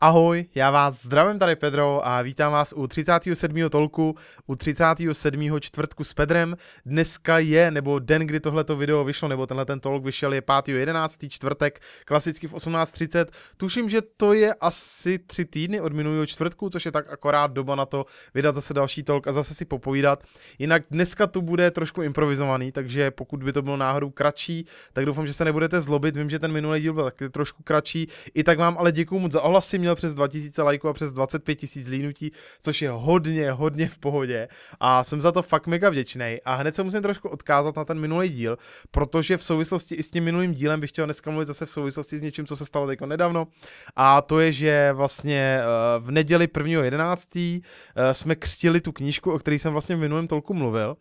Ahoj, já vás zdravím tady Pedro a vítám vás u 37. tolku, u 37. čtvrtku s Pedrem. Dneska je, nebo den, kdy tohleto video vyšlo, nebo tenhle ten tolk vyšel je 5.11. čtvrtek, klasicky v 18.30. Tuším, že to je asi tři týdny od minulého čtvrtku, což je tak akorát doba na to vydat zase další tolk a zase si popovídat. Jinak dneska tu bude trošku improvizovaný, takže pokud by to bylo náhodou kratší, tak doufám, že se nebudete zlobit. Vím, že ten minulý díl byl taky trošku kratší. I tak vám ale děkuji moc za ohlasy měl přes 2000 lajků a přes 25 000 zlínutí, což je hodně, hodně v pohodě a jsem za to fakt mega vděčný. A hned se musím trošku odkázat na ten minulý díl, protože v souvislosti i s tím minulým dílem bych chtěl dneska mluvit zase v souvislosti s něčím, co se stalo teď nedávno. A to je, že vlastně eh, v neděli 1.11. Eh, jsme křtili tu knížku, o které jsem vlastně v minulém tolku mluvil.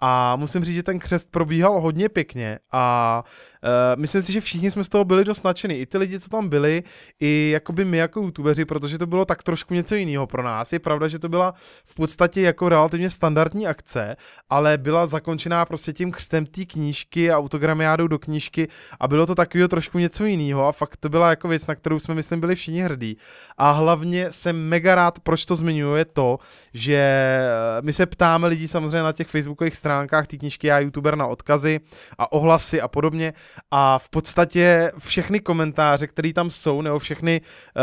A musím říct, že ten křest probíhal hodně pěkně a eh, myslím si, že všichni jsme z toho byli dost nadšený. I ty lidi, co tam byli, i jakoby my jako youtubeři, protože to bylo tak trošku něco jiného pro nás. Je pravda, že to byla v podstatě jako relativně standardní akce, ale byla zakončená prostě tím křtem té knížky a autogramiádou do knížky a bylo to takový trošku něco jiného a fakt to byla jako věc, na kterou jsme, myslím, byli všichni hrdí. A hlavně jsem mega rád, proč to zmiňuje to, že eh, my se ptáme lidí samozřejmě na těch facebookových stránkách ty knížky a youtuber na odkazy a ohlasy a podobně a v podstatě všechny komentáře, které tam jsou, nebo všechny uh,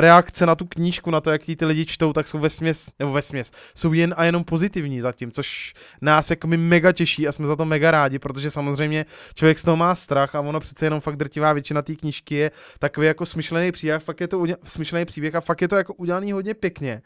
reakce na tu knížku, na to, jak ty lidi čtou, tak jsou vesměs, nebo vesměs, jsou jen a jenom pozitivní zatím, což nás jako mi mega těší a jsme za to mega rádi, protože samozřejmě člověk z toho má strach a ono přece jenom fakt drtivá většina té knížky je takový jako smyšlený příběh, fakt je to uděl, smyšlený příběh a fakt je to jako udělaný hodně pěkně.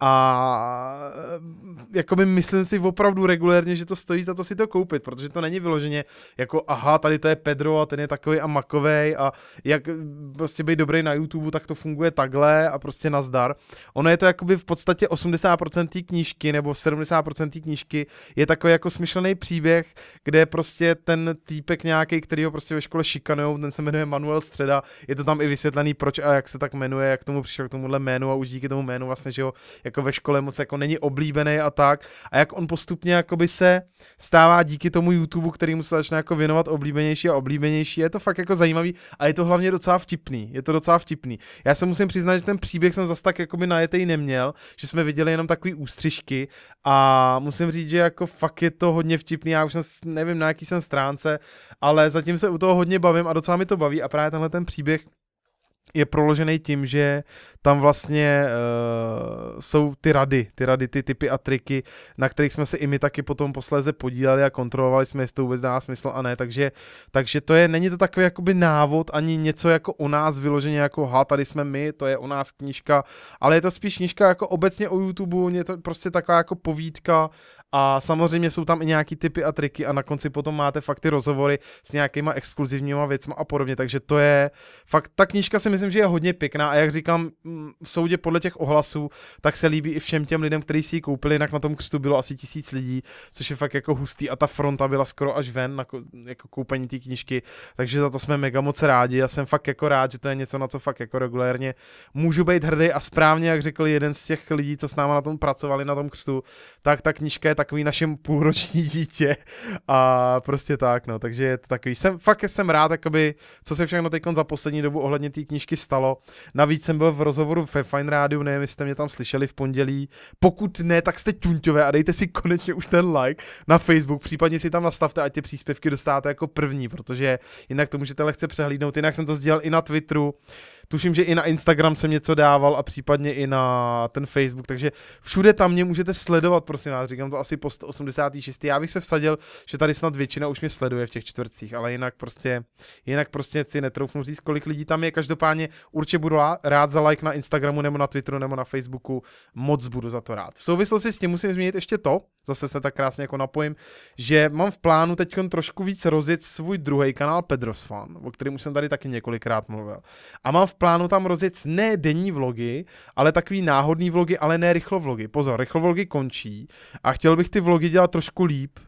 A eh, jako by myslím si opravdu regulérně, že to stojí za to si to koupit, protože to není vyloženě jako aha, tady to je Pedro a ten je takový a makovej a jak eh, prostě být dobrý na YouTube, tak to funguje tak takhle a prostě nazdar. Ono je to jakoby v podstatě 80% tý knížky nebo 70% tý knížky je takový jako smyšlený příběh, kde je prostě ten týpek nějaký, který ho prostě ve škole šikanou, ten se jmenuje Manuel Středa, je to tam i vysvětlený, proč a jak se tak jmenuje, jak tomu přišel k tomuhle jménu a už díky tomu jménu vlastně, že ho jako ve škole moc jako není oblíbený a tak. A jak on postupně jakoby se stává díky tomu YouTube, který mu se začne jako věnovat oblíbenější a oblíbenější. Je to fakt jako zajímavý a je to hlavně docela vtipný. Je to docela vtipný. Já se musím přiznat, že ten příběh jsem zase tak jakoby najetej neměl, že jsme viděli jenom takový ústřižky a musím říct, že jako fakt je to hodně vtipný, já už jsem, nevím na jaký jsem stránce, ale zatím se u toho hodně bavím a docela mi to baví a právě tenhle ten příběh je proložený tím, že tam vlastně uh, jsou ty rady, ty rady, ty typy a triky, na kterých jsme se i my taky potom posléze podíleli a kontrolovali jsme, jestli to vůbec dá smysl a ne, takže, takže to je, není to takový jakoby návod, ani něco jako o nás vyloženě jako ha, tady jsme my, to je o nás knížka, ale je to spíš knížka jako obecně o YouTube, je to prostě taková jako povídka a samozřejmě jsou tam i nějaký typy a triky a na konci potom máte fakt ty rozhovory s nějakýma exkluzivníma věcma a podobně, takže to je fakt, ta knížka si myslím, že je hodně pěkná a jak říkám, mm, v soudě podle těch ohlasů, tak se líbí i všem těm lidem, kteří si ji koupili, jinak na tom křtu bylo asi tisíc lidí, což je fakt jako hustý a ta fronta byla skoro až ven na jako koupení té knížky, takže za to jsme mega moc rádi, já jsem fakt jako rád, že to je něco, na co fakt jako regulérně můžu být hrdý a správně, jak řekl jeden z těch lidí, co s náma na tom pracovali na tom křtu, tak ta knížka je takový našem půlroční dítě a prostě tak, no, takže je to takový, jsem, fakt jsem rád, jakoby, co se všechno teď za poslední dobu ohledně té knížky stalo. Navíc jsem byl v rozhovoru ve Fine Radio, nevím, jestli jste mě tam slyšeli v pondělí, pokud ne, tak jste tuňťové a dejte si konečně už ten like na Facebook, případně si tam nastavte, ať ty příspěvky dostáte jako první, protože jinak to můžete lehce přehlídnout, jinak jsem to sdílel i na Twitteru, Tuším, že i na Instagram jsem něco dával a případně i na ten Facebook, takže všude tam mě můžete sledovat, prosím vás, říkám to asi po 186. Já bych se vsadil, že tady snad většina už mě sleduje v těch čtvrtcích, ale jinak prostě, jinak prostě si netroufnu říct, kolik lidí tam je. Každopádně určitě budu rád za like na Instagramu nebo na Twitteru nebo na Facebooku, moc budu za to rád. V souvislosti s tím musím zmínit ještě to, zase se tak krásně jako napojím, že mám v plánu teď trošku víc rozjet svůj druhý kanál Pedros Fan, o kterém už jsem tady taky několikrát mluvil. A mám v plánu tam rozjet ne denní vlogy, ale takový náhodný vlogy, ale ne rychlovlogy. Pozor, rychlovlogy končí a chtěl bych ty vlogy dělat trošku líp,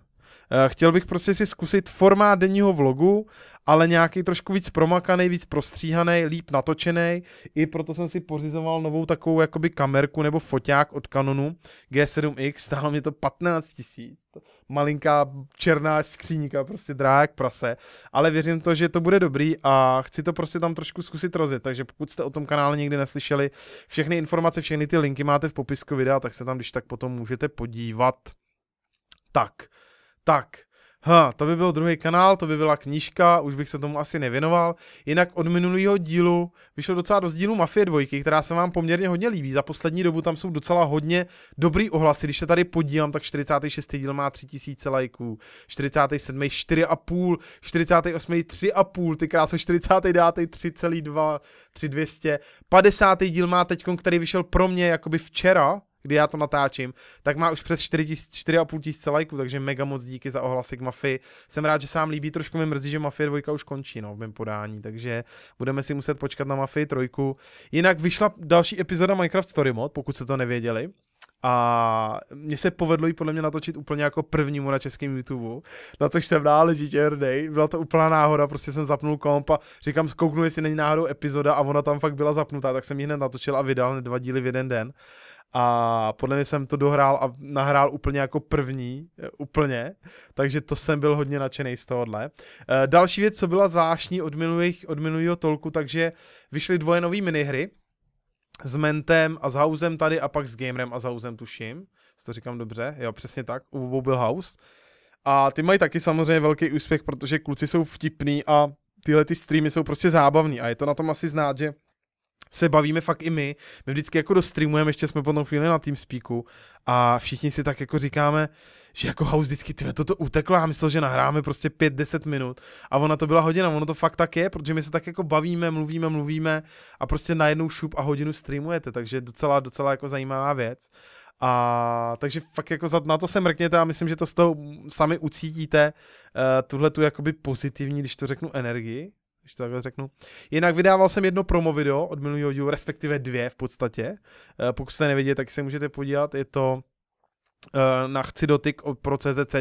Eh, chtěl bych prostě si zkusit formát denního vlogu, ale nějaký trošku víc promakaný, víc prostříhaný, líp natočený. I proto jsem si pořizoval novou takovou jakoby kamerku nebo foťák od Canonu G7X, stálo mě to 15 tisíc. Malinká černá skříníka, prostě drahá jak prase. Ale věřím to, že to bude dobrý a chci to prostě tam trošku zkusit rozjet. Takže pokud jste o tom kanále někdy neslyšeli, všechny informace, všechny ty linky máte v popisku videa, tak se tam když tak potom můžete podívat. Tak. Tak, ha, to by byl druhý kanál, to by byla knížka, už bych se tomu asi nevěnoval. Jinak od minulého dílu vyšlo docela dost dílu Mafie dvojky, která se vám poměrně hodně líbí. Za poslední dobu tam jsou docela hodně dobrý ohlasy. Když se tady podívám, tak 46. díl má 3000 lajků, 47. 4,5, 48. 3,5, ty krása 49. 3,2, 3200. 50. díl má teď, který vyšel pro mě jakoby včera, kdy já to natáčím, tak má už přes 4,5 tisíce lajků, takže mega moc díky za ohlasy k Mafii. Jsem rád, že sám líbí, trošku mi mrzí, že Mafie 2 už končí no, v mém podání, takže budeme si muset počkat na Mafii 3. Jinak vyšla další epizoda Minecraft Story Mod, pokud se to nevěděli. A mně se povedlo ji podle mě natočit úplně jako prvnímu na českém YouTube, na což jsem náležitě hrdej. Byla to úplná náhoda, prostě jsem zapnul komp a říkám, zkouknu, jestli není náhodou epizoda a ona tam fakt byla zapnutá, tak jsem ji hned natočil a vydal dva díly v jeden den a podle mě jsem to dohrál a nahrál úplně jako první, eh, úplně, takže to jsem byl hodně nadšený z tohohle. Eh, další věc, co byla zvláštní od, minulých, od minulého tolku, takže vyšly dvoje nové minihry s Mentem a s Housem tady a pak s Gamerem a s Housem tuším, to říkám dobře, jo přesně tak, u obou byl House. A ty mají taky samozřejmě velký úspěch, protože kluci jsou vtipný a tyhle ty streamy jsou prostě zábavný a je to na tom asi znát, že se bavíme fakt i my. My vždycky jako dostreamujeme, ještě jsme potom chvíli na spíku a všichni si tak jako říkáme, že jako House vždycky tyhle, toto uteklo a myslel, že nahráme prostě 5-10 minut a ona to byla hodina, ono to fakt tak je, protože my se tak jako bavíme, mluvíme, mluvíme a prostě najednou šup a hodinu streamujete, takže docela, docela jako zajímavá věc. A takže fakt jako za, na to se mrkněte a myslím, že to z toho sami ucítíte uh, tuhle tu jakoby pozitivní, když to řeknu, energii když to takhle řeknu. Jinak vydával jsem jedno promo video od minulého dílu, respektive dvě v podstatě. Eh, pokud jste neviděli, tak se můžete podívat, je to eh, na chci dotyk pro CZC,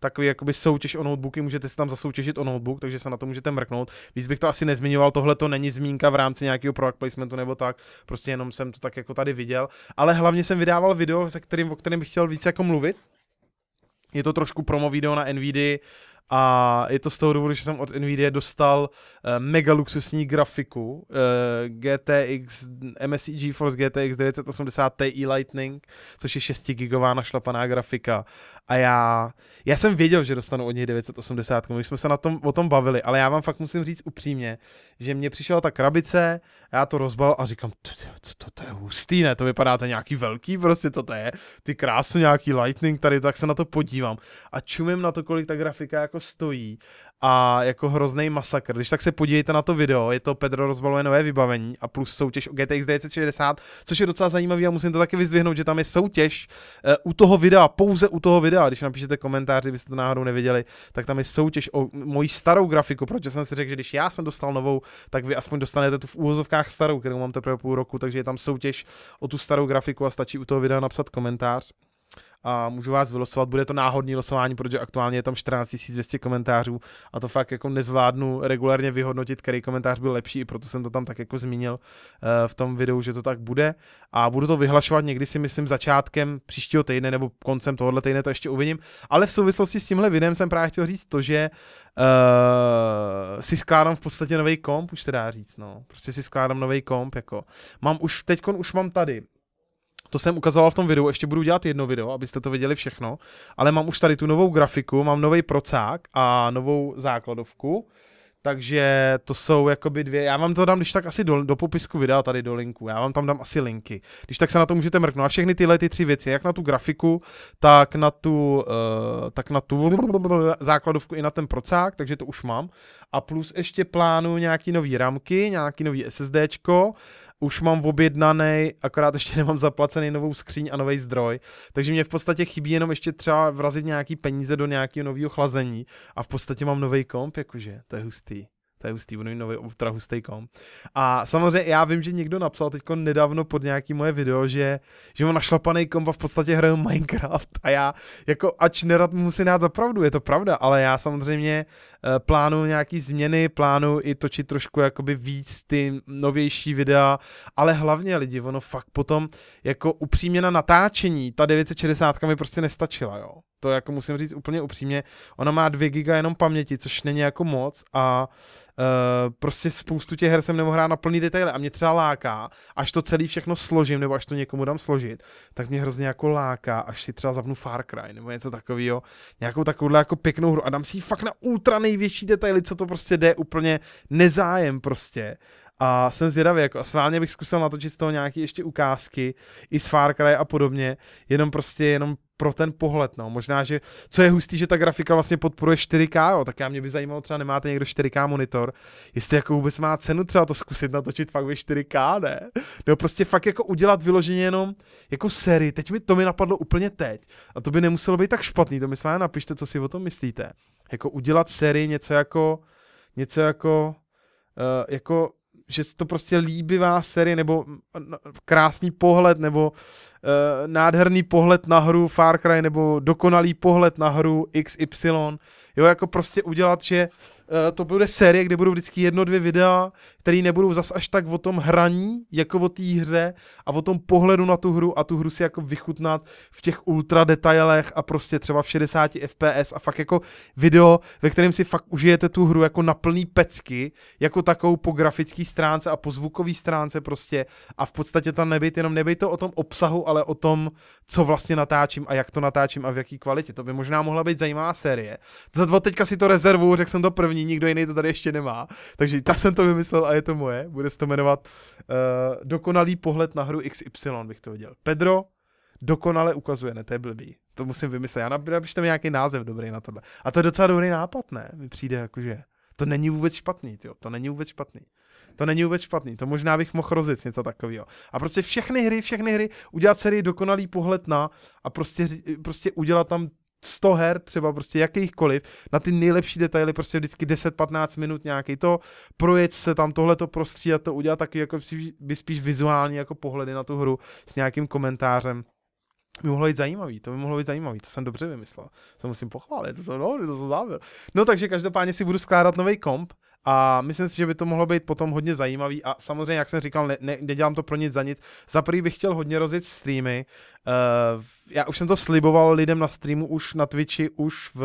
takový jakoby soutěž o notebooky, můžete si tam zasoutěžit o notebook, takže se na to můžete mrknout. Víc bych to asi nezmiňoval, tohle to není zmínka v rámci nějakého product placementu nebo tak, prostě jenom jsem to tak jako tady viděl, ale hlavně jsem vydával video, se kterým, o kterém bych chtěl víc jako mluvit. Je to trošku promo video na NVIDIA, a je to z toho důvodu, že jsem od NVIDIA dostal eh, mega luxusní grafiku eh, GTX, MSI GeForce GTX 980 Ti Lightning, což je 6 gigová našlapaná grafika a já, já jsem věděl, že dostanu od něj 980, když jsme se na tom, o tom bavili, ale já vám fakt musím říct upřímně, že mě přišla ta krabice, já to rozbal a říkám, to, to, to je hustý, ne, to vypadá to nějaký velký, prostě to, to je, ty krásu nějaký Lightning tady, tak se na to podívám a čumím na to, kolik ta grafika jako jako stojí a jako hrozný masakr. Když tak se podívejte na to video, je to Pedro rozbaluje nové vybavení a plus soutěž o GTX 960, což je docela zajímavý a musím to taky vyzdvihnout, že tam je soutěž eh, u toho videa, pouze u toho videa, když napíšete komentář, byste to náhodou neviděli, tak tam je soutěž o moji starou grafiku, protože jsem si řekl, že když já jsem dostal novou, tak vy aspoň dostanete tu v úvozovkách starou, kterou mám teprve půl roku, takže je tam soutěž o tu starou grafiku a stačí u toho videa napsat komentář a můžu vás vylosovat. Bude to náhodné losování, protože aktuálně je tam 14 200 komentářů a to fakt jako nezvládnu regulárně vyhodnotit, který komentář byl lepší, proto jsem to tam tak jako zmínil eh, v tom videu, že to tak bude. A budu to vyhlašovat někdy si myslím začátkem příštího týdne nebo koncem tohohle týdne, to ještě uvidím. Ale v souvislosti s tímhle videem jsem právě chtěl říct to, že uh, si skládám v podstatě nový komp, už se dá říct, no. Prostě si skládám nový komp, jako. Mám už, teďkon už mám tady to jsem ukazoval v tom videu, ještě budu dělat jedno video, abyste to viděli všechno, ale mám už tady tu novou grafiku, mám nový procák a novou základovku, takže to jsou jakoby dvě, já vám to dám když tak asi do, do popisku videa tady do linku, já vám tam dám asi linky, když tak se na to můžete mrknout. A všechny tyhle ty tři věci, jak na tu grafiku, tak na tu, uh, tak na tu základovku i na ten procák, takže to už mám a plus ještě plánuju nějaký nový ramky, nějaký nový SSDčko, už mám objednaný, akorát ještě nemám zaplacený novou skříň a nový zdroj, takže mě v podstatě chybí jenom ještě třeba vrazit nějaký peníze do nějakého nového chlazení a v podstatě mám nový komp, jakože, to je hustý. To je hustý, budu mít nový ultra hustý kom. A samozřejmě já vím, že někdo napsal teď nedávno pod nějaký moje video, že, že mám našlapaný kom a v podstatě hraju Minecraft a já jako ač nerad mu musím dát za pravdu, je to pravda, ale já samozřejmě uh, plánuju nějaký změny, plánuju i točit trošku jakoby víc ty novější videa, ale hlavně lidi, ono fakt potom jako upřímně na natáčení, ta 960 mi prostě nestačila, jo. To jako musím říct úplně upřímně, ona má 2 giga jenom paměti, což není jako moc a uh, Eh, prostě spoustu těch her jsem nemohl hrát na plný detaily a mě třeba láká, až to celý všechno složím nebo až to někomu dám složit, tak mě hrozně jako láká, až si třeba zapnu Far Cry nebo něco takového, nějakou takovouhle jako pěknou hru a dám si ji fakt na ultra největší detaily, co to prostě jde, úplně nezájem prostě. A jsem zvědavý, jako, a sválně bych zkusil natočit z toho nějaký ještě ukázky, i z Far Cry a podobně, jenom prostě, jenom pro ten pohled, no. Možná, že co je hustý, že ta grafika vlastně podporuje 4K, jo. tak já mě by zajímalo, třeba nemáte někdo 4K monitor, jestli jako vůbec má cenu třeba to zkusit natočit fakt ve 4K, ne? Nebo prostě fakt jako udělat vyloženě jenom jako sérii. Teď mi to mi napadlo úplně teď. A to by nemuselo být tak špatný, to mi s vámi napište, co si o tom myslíte. Jako udělat sérii něco jako, něco jako, uh, jako že to prostě líbivá série, nebo krásný pohled, nebo uh, nádherný pohled na hru Far Cry, nebo dokonalý pohled na hru XY. Jo, jako prostě udělat, že Eh, to bude série, kde budou vždycky jedno, dvě videa, které nebudou zas až tak o tom hraní, jako o té hře a o tom pohledu na tu hru a tu hru si jako vychutnat v těch ultra detailech a prostě třeba v 60 fps a fakt jako video, ve kterém si fakt užijete tu hru jako na plný pecky, jako takovou po grafické stránce a po zvukové stránce prostě a v podstatě tam nebyt jenom nebyt to o tom obsahu, ale o tom, co vlastně natáčím a jak to natáčím a v jaký kvalitě. To by možná mohla být zajímavá série. Za dva teďka si to rezervu, řekl jsem to první ní nikdo jiný to tady ještě nemá. Takže tak jsem to vymyslel a je to moje. Bude se to jmenovat uh, Dokonalý pohled na hru XY, bych to viděl. Pedro dokonale ukazuje, ne, to je blbý. To musím vymyslet. Já napište mi nějaký název dobrý na tohle. A to je docela dobrý nápad, ne? Mi přijde jakože. To není vůbec špatný, jo. To není vůbec špatný. To není vůbec špatný. To možná bych mohl rozjet něco takového. A prostě všechny hry, všechny hry, udělat sérii dokonalý pohled na a prostě, prostě udělat tam 100 her třeba prostě jakýchkoliv, na ty nejlepší detaily prostě vždycky 10-15 minut nějaký to, projet se tam tohleto prostřídat, to udělat taky jako by spíš vizuální jako pohledy na tu hru s nějakým komentářem by mohlo být zajímavý, to by mohlo být zajímavý, to jsem dobře vymyslel, to musím pochválit, to jsem dobrý, no, to jsem závěr. No takže každopádně si budu skládat nový komp, a myslím si, že by to mohlo být potom hodně zajímavý. A samozřejmě, jak jsem říkal, ne, ne, nedělám to pro nic za nic. Za prvý bych chtěl hodně rozjet streamy. Uh, já už jsem to sliboval lidem na streamu, už na Twitchi, už v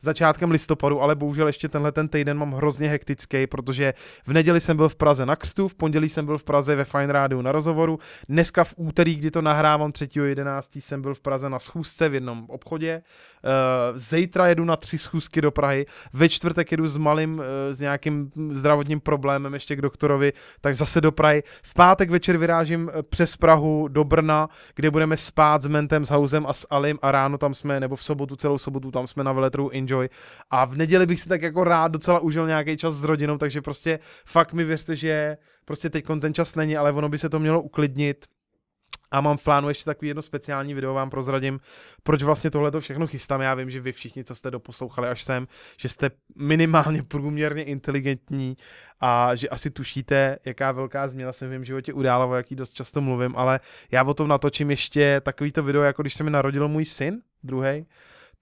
začátkem listopadu, ale bohužel ještě tenhle ten týden mám hrozně hektický, protože v neděli jsem byl v Praze na Kstu, v pondělí jsem byl v Praze ve Fine Radio na rozhovoru, dneska v úterý, kdy to nahrávám 3.11. jsem byl v Praze na schůzce v jednom obchodě, eh, zítra jedu na tři schůzky do Prahy, ve čtvrtek jedu s malým, eh, s nějakým zdravotním problémem ještě k doktorovi, tak zase do Prahy. V pátek večer vyrážím eh, přes Prahu do Brna, kde budeme spát s Mentem, s Hausem a s Alim a ráno tam jsme, nebo v sobotu, celou sobotu tam jsme na veletru enjoy. A v neděli bych si tak jako rád docela užil nějaký čas s rodinou, takže prostě fakt mi věřte, že prostě teď ten čas není, ale ono by se to mělo uklidnit. A mám v plánu ještě takový jedno speciální video, vám prozradím, proč vlastně tohle to všechno chystám. Já vím, že vy všichni, co jste doposlouchali až sem, že jste minimálně průměrně inteligentní a že asi tušíte, jaká velká změna se v mém životě udála, o jaký dost často mluvím, ale já o tom natočím ještě takovýto video, jako když se mi narodil můj syn, druhý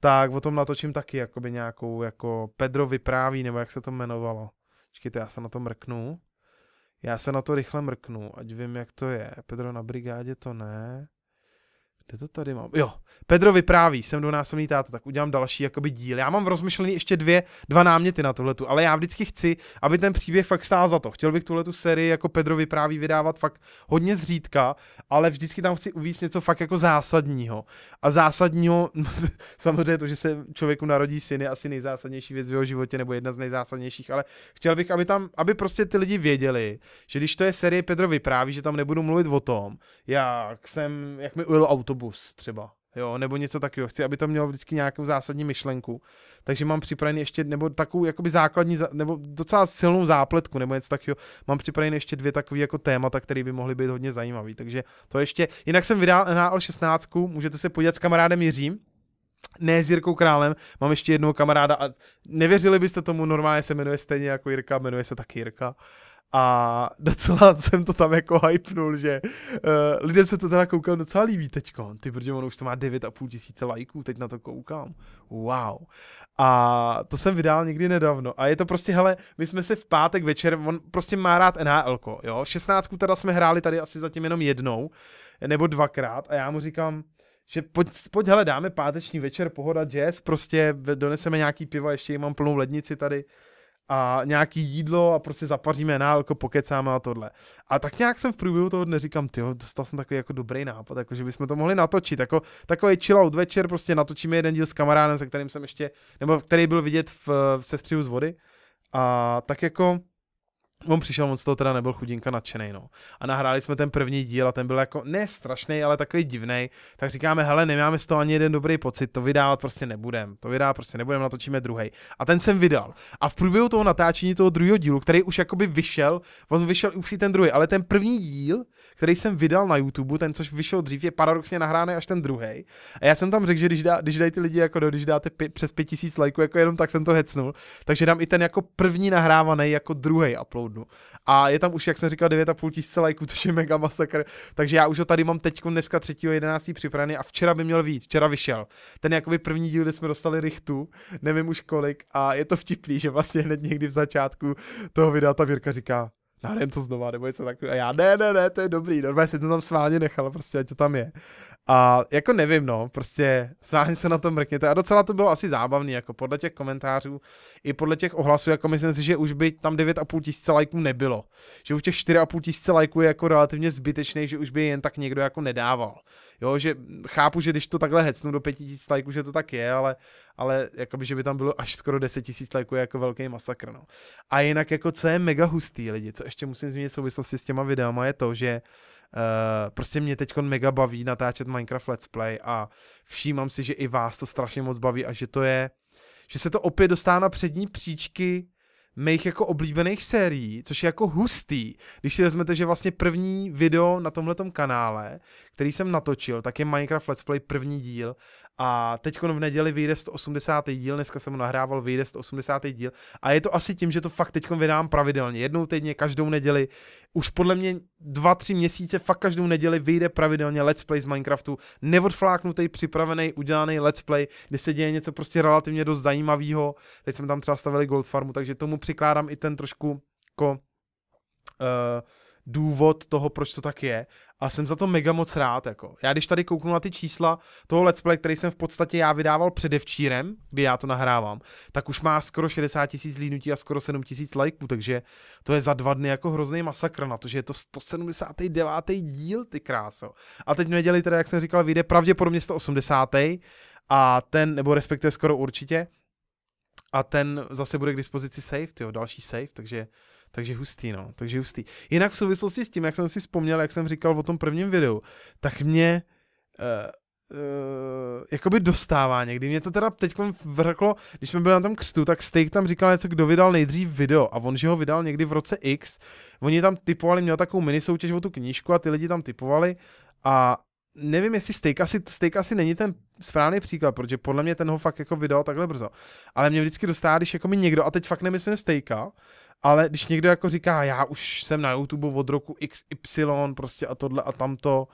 tak o tom natočím taky jakoby nějakou, jako Pedro vypráví, nebo jak se to jmenovalo. Čekajte, já se na to mrknu. Já se na to rychle mrknu, ať vím, jak to je. Pedro na brigádě to ne. Kde to tady mám? Jo, Pedro vypráví, jsem dvounásobný táta, tak udělám další jakoby díl. Já mám v rozmyšlení ještě dvě, dva náměty na tohletu, ale já vždycky chci, aby ten příběh fakt stál za to. Chtěl bych tuhletu sérii jako Pedro vypráví vydávat fakt hodně zřídka, ale vždycky tam chci uvíct něco fakt jako zásadního. A zásadního, samozřejmě to, že se člověku narodí syn, je asi nejzásadnější věc v jeho životě, nebo jedna z nejzásadnějších, ale chtěl bych, aby tam, aby prostě ty lidi věděli, že když to je série Pedro vypráví, že tam nebudu mluvit o tom, jak jsem, jak mi ujel auto autobus třeba, jo, nebo něco takového. Chci, aby to mělo vždycky nějakou zásadní myšlenku. Takže mám připravený ještě, nebo takovou jakoby základní, nebo docela silnou zápletku, nebo něco takového. Mám připravený ještě dvě takové jako témata, které by mohly být hodně zajímavé. Takže to ještě, jinak jsem vydal NHL 16 můžete se podívat s kamarádem Jiřím, ne s Jirkou Králem, mám ještě jednoho kamaráda a nevěřili byste tomu, normálně se jmenuje stejně jako Jirka, jmenuje se taky Jirka. Uh, a docela jsem to tam jako hypnul, že uh, lidem se to teda koukal docela líbí teďko, ty, protože ono už to má 9,5 tisíce lajků, teď na to koukám, wow. A to jsem vydal někdy nedávno a je to prostě, hele, my jsme se v pátek večer, on prostě má rád NHL, jo, 16 teda jsme hráli tady asi zatím jenom jednou, nebo dvakrát a já mu říkám, že pojď, pojď hele, dáme páteční večer, pohoda jazz, prostě doneseme nějaký piva, ještě mám plnou lednici tady, a nějaký jídlo a prostě zapaříme na alko, pokecáme a tohle. A tak nějak jsem v průběhu toho dne říkám, ty dostal jsem takový jako dobrý nápad, jako že bychom to mohli natočit, jako takový out večer, prostě natočíme jeden díl s kamarádem, se kterým jsem ještě, nebo který byl vidět v, v Sestřihu z vody. A tak jako On přišel, on z toho teda nebyl chudinka nadšený, no. A nahráli jsme ten první díl a ten byl jako ne strašný, ale takový divný. Tak říkáme, hele, nemáme z toho ani jeden dobrý pocit, to vydávat prostě nebudem. To vydá prostě nebudem, natočíme druhý. A ten jsem vydal. A v průběhu toho natáčení toho druhého dílu, který už jakoby vyšel, on vyšel už i ten druhý, ale ten první díl, který jsem vydal na YouTube, ten, což vyšel dřív, je paradoxně nahráný až ten druhý. A já jsem tam řekl, že když, dá, když dají ty lidi, jako do, když dáte pě, přes 5000 lajků, jako jenom tak jsem to hecnul, takže dám i ten jako první nahrávaný jako druhý upload downloadnu. A je tam už, jak jsem říkal, 9,5 tisíce lajků, což je mega masakr. Takže já už ho tady mám teď dneska 3.11. připravený a včera by měl být, včera vyšel. Ten jakoby první díl, kde jsme dostali richtu, nevím už kolik, a je to vtipný, že vlastně hned někdy v začátku toho videa ta Jirka říká, nahrajeme to znova, nebo něco takového. A já, ne, ne, ne, to je dobrý, normálně si to tam sválně nechal, prostě ať to tam je. A jako nevím, no, prostě sválně se na to mrkněte. A docela to bylo asi zábavný, jako podle těch komentářů, i podle těch ohlasů, jako myslím si, že už by tam 9,5 tisíce lajků nebylo. Že už těch 4,5 tisíce lajků je jako relativně zbytečný, že už by jen tak někdo jako nedával. Jo, že chápu, že když to takhle hecnu do 5 tisíc lajků, že to tak je, ale ale jakoby, že by tam bylo až skoro 10 tisíc lajků jako velký masakr, no. A jinak jako, co je mega hustý, lidi, co ještě musím zmínit v souvislosti s těma videama, je to, že Uh, prostě mě teď mega baví natáčet Minecraft Let's Play a všímám si, že i vás to strašně moc baví a že to je, že se to opět dostává na přední příčky mých jako oblíbených sérií, což je jako hustý. Když si vezmete, že vlastně první video na tomhletom kanále, který jsem natočil, tak je Minecraft Let's Play první díl a teď v neděli vyjde 180. díl, dneska jsem ho nahrával, vyjde 180. díl. A je to asi tím, že to fakt teď vydám pravidelně. Jednou týdně, každou neděli. Už podle mě dva, tři měsíce, fakt každou neděli vyjde pravidelně let's play z Minecraftu. Neodfláknutý, připravený, udělaný let's play, kde se děje něco prostě relativně dost zajímavého. Teď jsme tam třeba stavili gold farmu, takže tomu přikládám i ten trošku jako, uh, důvod toho, proč to tak je. A jsem za to mega moc rád. Jako. Já když tady kouknu na ty čísla toho let's play, který jsem v podstatě já vydával předevčírem, kdy já to nahrávám, tak už má skoro 60 tisíc línutí a skoro 7 tisíc lajků, takže to je za dva dny jako hrozný masakr na to, že je to 179. díl, ty kráso. A teď neděli teda, jak jsem říkal, vyjde pravděpodobně 180. A ten, nebo respektive skoro určitě, a ten zase bude k dispozici save, tyjo, další save, takže takže hustý, no, takže hustý. Jinak v souvislosti s tím, jak jsem si vzpomněl, jak jsem říkal o tom prvním videu, tak mě uh, uh, jakoby dostává někdy. Mě to teda teď vrklo, když jsme byli na tom křtu, tak Steak tam říkal něco, kdo vydal nejdřív video a on, že ho vydal někdy v roce X. Oni tam typovali, měl takovou mini soutěž o tu knížku a ty lidi tam typovali a nevím, jestli steak asi, steak asi není ten správný příklad, protože podle mě ten ho fakt jako vydal takhle brzo. Ale mě vždycky dostává, když jako mi někdo, a teď fakt nemyslím steaka, ale když někdo jako říká, já už jsem na YouTube od roku XY prostě a tohle a tamto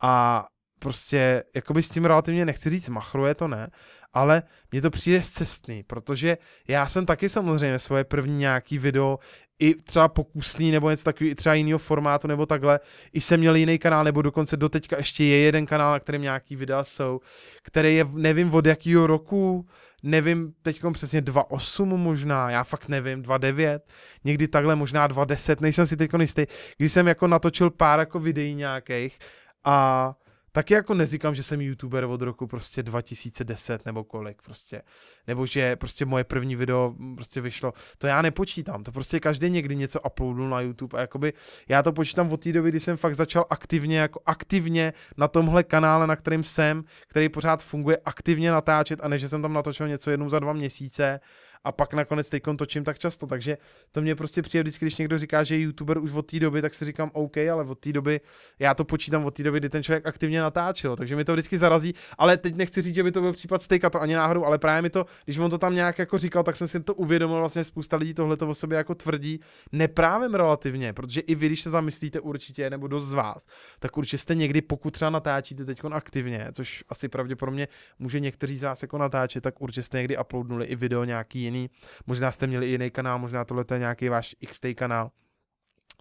a prostě, by s tím relativně nechci říct, machruje to ne, ale mně to přijde cestný, protože já jsem taky samozřejmě svoje první nějaký video, i třeba pokusný nebo něco i třeba jiného formátu nebo takhle, i jsem měl jiný kanál, nebo dokonce doteďka ještě je jeden kanál, na kterém nějaký videa jsou, který je, nevím od jakého roku, nevím teď přesně 2.8 možná, já fakt nevím, 2.9, někdy takhle možná 2.10, nejsem si teď jistý, když jsem jako natočil pár jako videí nějakých a tak jako neříkám, že jsem youtuber od roku prostě 2010 nebo kolik prostě. Nebo že prostě moje první video prostě vyšlo. To já nepočítám. To prostě každý někdy něco uploadnul na YouTube a jakoby já to počítám od té doby, kdy jsem fakt začal aktivně, jako aktivně na tomhle kanále, na kterým jsem, který pořád funguje, aktivně natáčet a ne, že jsem tam natočil něco jednou za dva měsíce a pak nakonec teď točím tak často, takže to mě prostě přijde vždycky, když někdo říká, že je youtuber už od té doby, tak si říkám OK, ale od té doby, já to počítám od té doby, kdy ten člověk aktivně natáčel, takže mi to vždycky zarazí, ale teď nechci říct, že by to byl případ stejka, to ani náhodou, ale právě mi to, když on to tam nějak jako říkal, tak jsem si to uvědomil, vlastně spousta lidí tohle to o sobě jako tvrdí, neprávem relativně, protože i vy, když se zamyslíte určitě, nebo dost z vás, tak určitě jste někdy, pokud třeba natáčíte teď aktivně, což asi pravděpodobně může někteří z vás jako natáčet, tak určitě jste někdy uploadnuli i video nějaký jiný. Možná jste měli jiný kanál, možná tohle je nějaký váš XT kanál.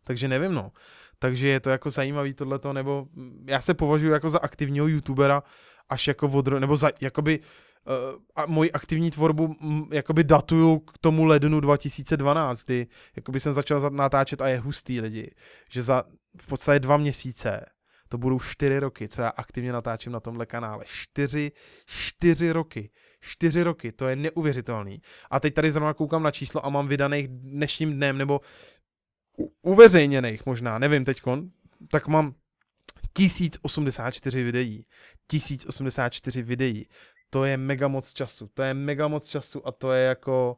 Takže nevím, no. Takže je to jako zajímavý tohleto, nebo mm, já se považuji jako za aktivního youtubera, až jako vodro, nebo za, jakoby, uh, a moji aktivní tvorbu m, mm, jakoby datuju k tomu lednu 2012, kdy jakoby jsem začal natáčet a je hustý lidi, že za v podstatě dva měsíce to budou čtyři roky, co já aktivně natáčím na tomhle kanále. Čtyři, čtyři roky. 4 roky, to je neuvěřitelný. A teď tady zrovna koukám na číslo a mám vydaných dnešním dnem, nebo uveřejněných možná, nevím teďkon, tak mám 1084 videí. 1084 videí. To je mega moc času, to je mega moc času a to je jako,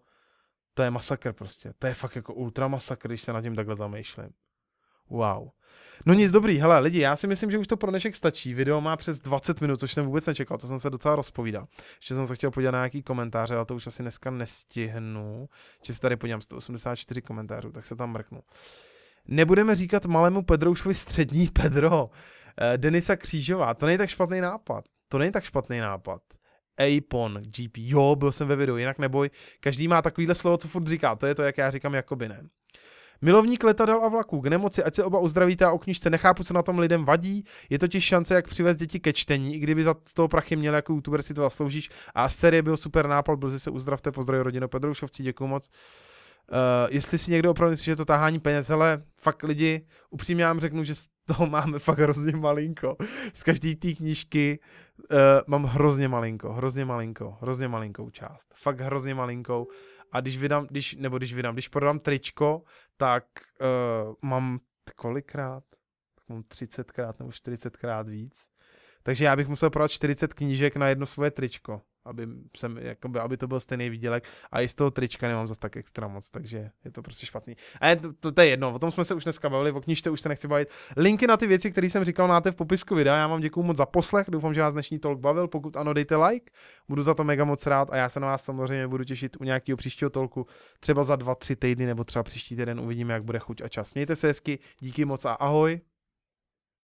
to je masakr prostě. To je fakt jako ultra masakr, když se nad tím takhle zamýšlím. Wow. No nic dobrý, hele lidi, já si myslím, že už to pro dnešek stačí. Video má přes 20 minut, což jsem vůbec nečekal, to jsem se docela rozpovídal. Ještě jsem se chtěl podívat na nějaký komentáře, ale to už asi dneska nestihnu. Či se tady podívám 184 komentářů, tak se tam mrknu. Nebudeme říkat malému Pedroušovi střední Pedro. Eh, Denisa Křížová, to není tak špatný nápad. To není tak špatný nápad. Apon, GP, jo, byl jsem ve videu, jinak neboj. Každý má takovýhle slovo, co furt říká, to je to, jak já říkám ne. Milovník letadel a vlaků, k nemoci, ať se oba uzdravíte a o knižce. Nechápu, co na tom lidem vadí. Je totiž šance, jak přivést děti ke čtení, i kdyby za toho prachy měl jako youtuber si to zasloužíš. A série byl super nápad, brzy se uzdravte, pozdraví rodinu Pedroušovci, děkuji moc. Uh, jestli si někdo opravdu myslí, že to tahání peněz, ale fakt lidi, upřímně vám řeknu, že z toho máme fakt hrozně malinko. Z každé té knížky uh, mám hrozně malinko, hrozně malinko, hrozně malinkou část. Fakt hrozně malinkou. A když vydám, když, nebo když vydám, když prodám tričko, tak uh, mám kolikrát? Tak mám 30krát nebo 40krát víc. Takže já bych musel prodat 40 knížek na jedno svoje tričko aby, jsem, jakoby, aby to byl stejný výdělek a i z toho trička nemám zase tak extra moc, takže je to prostě špatný. A je, to, to, to, je jedno, o tom jsme se už dneska bavili, o knižce už se nechci bavit. Linky na ty věci, které jsem říkal, máte v popisku videa, já vám děkuji moc za poslech, doufám, že vás dnešní talk bavil, pokud ano, dejte like, budu za to mega moc rád a já se na vás samozřejmě budu těšit u nějakého příštího talku, třeba za dva, tři týdny nebo třeba příští týden uvidíme, jak bude chuť a čas. Mějte se hezky, díky moc a ahoj.